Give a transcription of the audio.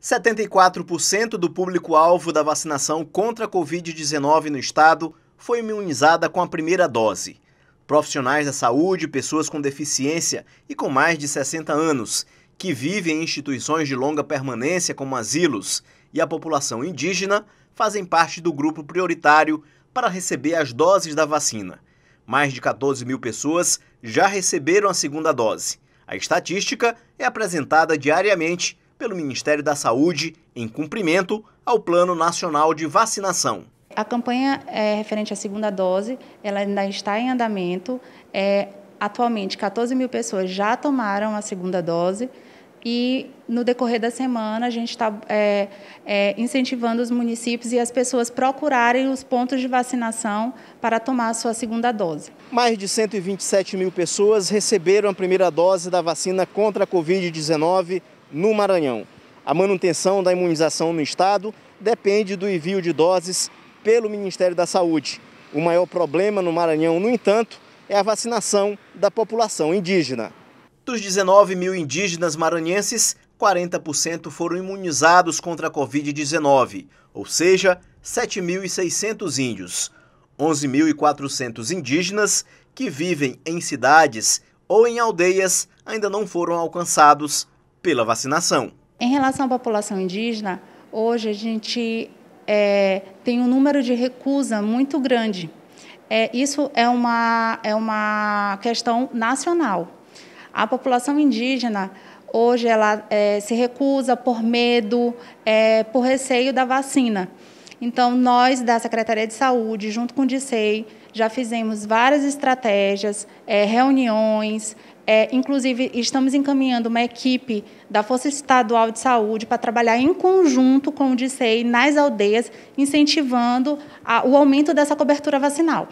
74% do público-alvo da vacinação contra a Covid-19 no estado foi imunizada com a primeira dose. Profissionais da saúde, pessoas com deficiência e com mais de 60 anos, que vivem em instituições de longa permanência como asilos, e a população indígena fazem parte do grupo prioritário para receber as doses da vacina. Mais de 14 mil pessoas já receberam a segunda dose. A estatística é apresentada diariamente pelo Ministério da Saúde em cumprimento ao Plano Nacional de Vacinação. A campanha é, referente à segunda dose, ela ainda está em andamento. É, atualmente, 14 mil pessoas já tomaram a segunda dose e no decorrer da semana a gente está é, é, incentivando os municípios e as pessoas procurarem os pontos de vacinação para tomar a sua segunda dose. Mais de 127 mil pessoas receberam a primeira dose da vacina contra a Covid-19 no Maranhão. A manutenção da imunização no estado depende do envio de doses pelo Ministério da Saúde. O maior problema no Maranhão, no entanto, é a vacinação da população indígena. Dos 19 mil indígenas maranhenses, 40% foram imunizados contra a Covid-19, ou seja, 7.600 índios. 11.400 indígenas que vivem em cidades ou em aldeias ainda não foram alcançados pela vacinação. Em relação à população indígena, hoje a gente é, tem um número de recusa muito grande. É, isso é uma, é uma questão nacional. A população indígena, hoje, ela é, se recusa por medo, é, por receio da vacina. Então, nós da Secretaria de Saúde, junto com o DICEI, já fizemos várias estratégias, é, reuniões, é, inclusive, estamos encaminhando uma equipe da Força Estadual de Saúde para trabalhar em conjunto com o DICEI nas aldeias, incentivando a, o aumento dessa cobertura vacinal.